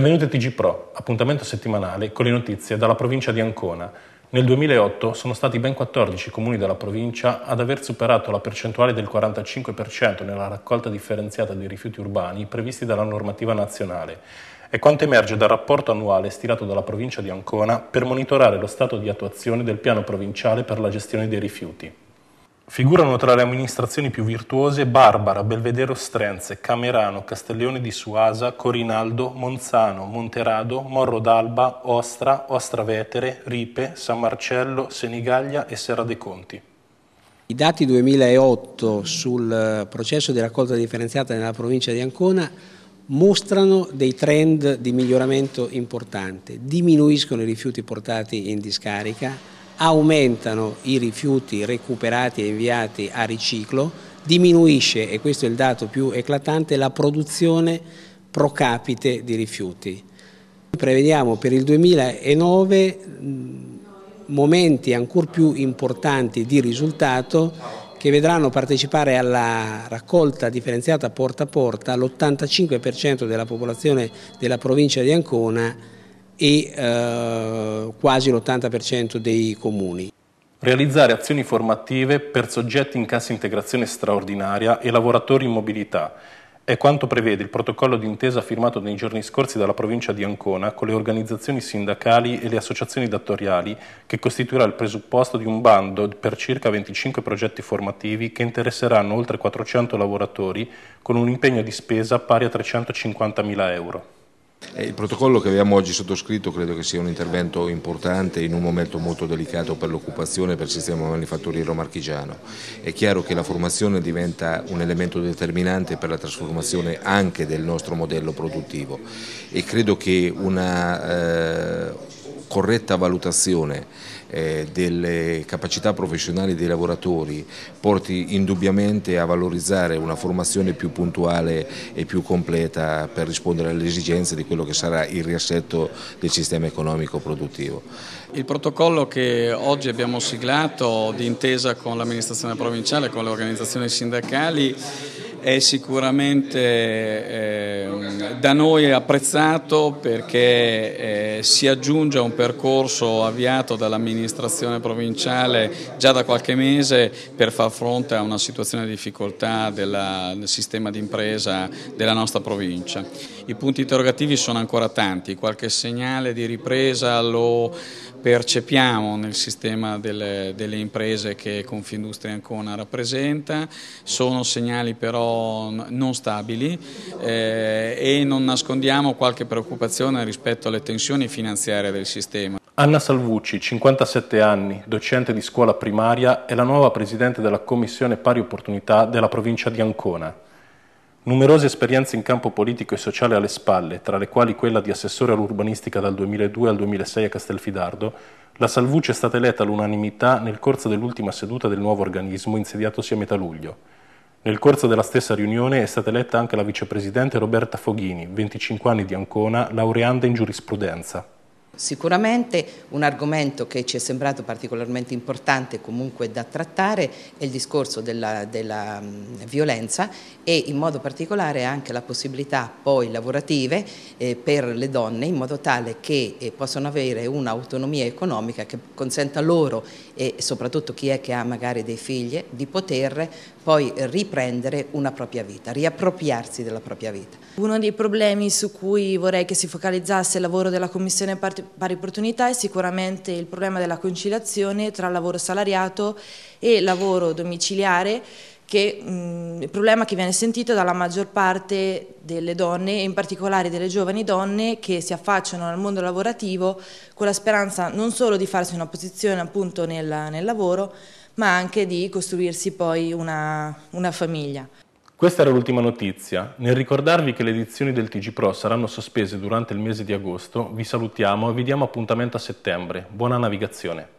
Benvenuti a TG Pro, appuntamento settimanale con le notizie dalla provincia di Ancona. Nel 2008 sono stati ben 14 comuni della provincia ad aver superato la percentuale del 45% nella raccolta differenziata dei rifiuti urbani previsti dalla normativa nazionale. È quanto emerge dal rapporto annuale stilato dalla provincia di Ancona per monitorare lo stato di attuazione del piano provinciale per la gestione dei rifiuti. Figurano tra le amministrazioni più virtuose Barbara, Belvedere Ostrense, Camerano, Castiglione di Suasa, Corinaldo, Monzano, Monterado, Morro d'Alba, Ostra, Ostra Vetere, Ripe, San Marcello, Senigallia e Serra dei Conti. I dati 2008 sul eh, processo di raccolta differenziata nella provincia di Ancona mostrano dei trend di miglioramento importante, diminuiscono i rifiuti portati in discarica, aumentano i rifiuti recuperati e inviati a riciclo, diminuisce, e questo è il dato più eclatante, la produzione pro capite di rifiuti. Prevediamo per il 2009 momenti ancora più importanti di risultato che vedranno partecipare alla raccolta differenziata porta a porta l'85% della popolazione della provincia di Ancona e eh, quasi l'80% dei comuni. Realizzare azioni formative per soggetti in cassa integrazione straordinaria e lavoratori in mobilità è quanto prevede il protocollo d'intesa firmato nei giorni scorsi dalla provincia di Ancona con le organizzazioni sindacali e le associazioni datoriali che costituirà il presupposto di un bando per circa 25 progetti formativi che interesseranno oltre 400 lavoratori con un impegno di spesa pari a 350.000 euro. Eh, il protocollo che abbiamo oggi sottoscritto credo che sia un intervento importante in un momento molto delicato per l'occupazione e per il sistema manifatturiero marchigiano. È chiaro che la formazione diventa un elemento determinante per la trasformazione anche del nostro modello produttivo e credo che una eh, corretta valutazione eh, delle capacità professionali dei lavoratori porti indubbiamente a valorizzare una formazione più puntuale e più completa per rispondere alle esigenze di quello che sarà il riassetto del sistema economico produttivo. Il protocollo che oggi abbiamo siglato d'intesa con l'amministrazione provinciale, e con le organizzazioni sindacali è sicuramente eh, da noi apprezzato perché eh, si aggiunge a un percorso avviato dall'amministrazione provinciale già da qualche mese per far fronte a una situazione di difficoltà della, del sistema di impresa della nostra provincia. I punti interrogativi sono ancora tanti, qualche segnale di ripresa lo percepiamo nel sistema delle, delle imprese che Confindustria Ancona rappresenta, sono segnali però non stabili eh, e non nascondiamo qualche preoccupazione rispetto alle tensioni finanziarie del sistema. Anna Salvucci, 57 anni, docente di scuola primaria, è la nuova presidente della Commissione Pari Opportunità della provincia di Ancona. Numerose esperienze in campo politico e sociale alle spalle, tra le quali quella di assessore all'urbanistica dal 2002 al 2006 a Castelfidardo, la Salvucci è stata eletta all'unanimità nel corso dell'ultima seduta del nuovo organismo insediatosi a metà luglio. Nel corso della stessa riunione è stata eletta anche la vicepresidente Roberta Foghini, 25 anni di Ancona, laureanda in giurisprudenza. Sicuramente un argomento che ci è sembrato particolarmente importante comunque da trattare è il discorso della, della violenza e in modo particolare anche la possibilità poi lavorative eh, per le donne in modo tale che eh, possano avere un'autonomia economica che consenta loro e soprattutto chi è che ha magari dei figli di poter poi riprendere una propria vita, riappropriarsi della propria vita. Uno dei problemi su cui vorrei che si focalizzasse il lavoro della Commissione particolare pari opportunità è sicuramente il problema della conciliazione tra lavoro salariato e lavoro domiciliare che mh, il problema che viene sentito dalla maggior parte delle donne e in particolare delle giovani donne che si affacciano al mondo lavorativo con la speranza non solo di farsi una posizione appunto nel, nel lavoro ma anche di costruirsi poi una, una famiglia. Questa era l'ultima notizia. Nel ricordarvi che le edizioni del TG Pro saranno sospese durante il mese di agosto, vi salutiamo e vi diamo appuntamento a settembre. Buona navigazione.